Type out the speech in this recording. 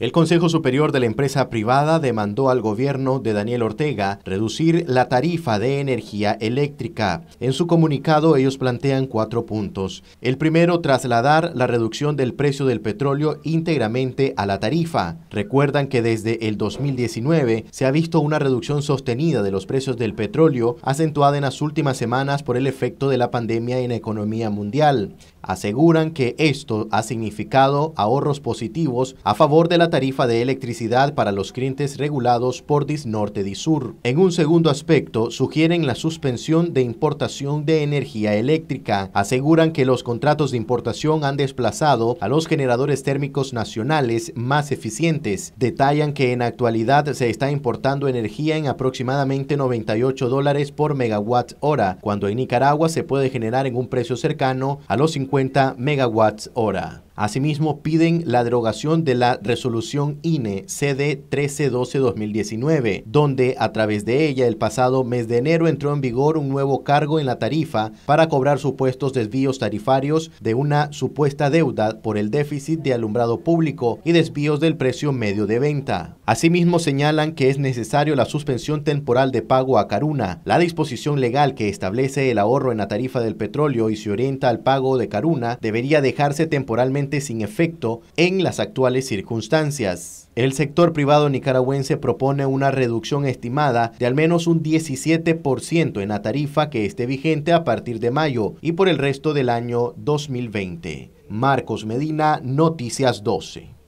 El Consejo Superior de la Empresa Privada demandó al gobierno de Daniel Ortega reducir la tarifa de energía eléctrica. En su comunicado ellos plantean cuatro puntos. El primero, trasladar la reducción del precio del petróleo íntegramente a la tarifa. Recuerdan que desde el 2019 se ha visto una reducción sostenida de los precios del petróleo acentuada en las últimas semanas por el efecto de la pandemia en la economía mundial aseguran que esto ha significado ahorros positivos a favor de la tarifa de electricidad para los clientes regulados por dis Disnorte Disur. En un segundo aspecto, sugieren la suspensión de importación de energía eléctrica. Aseguran que los contratos de importación han desplazado a los generadores térmicos nacionales más eficientes. Detallan que en actualidad se está importando energía en aproximadamente 98 dólares por megawatt hora, cuando en Nicaragua se puede generar en un precio cercano a los 50 150 megawatts hora. Asimismo, piden la derogación de la resolución INE CD 1312-2019, donde a través de ella el pasado mes de enero entró en vigor un nuevo cargo en la tarifa para cobrar supuestos desvíos tarifarios de una supuesta deuda por el déficit de alumbrado público y desvíos del precio medio de venta. Asimismo, señalan que es necesario la suspensión temporal de pago a Caruna, la disposición legal que establece el ahorro en la tarifa del petróleo y se orienta al pago de Caruna debería dejarse temporalmente sin efecto en las actuales circunstancias. El sector privado nicaragüense propone una reducción estimada de al menos un 17% en la tarifa que esté vigente a partir de mayo y por el resto del año 2020. Marcos Medina, Noticias 12.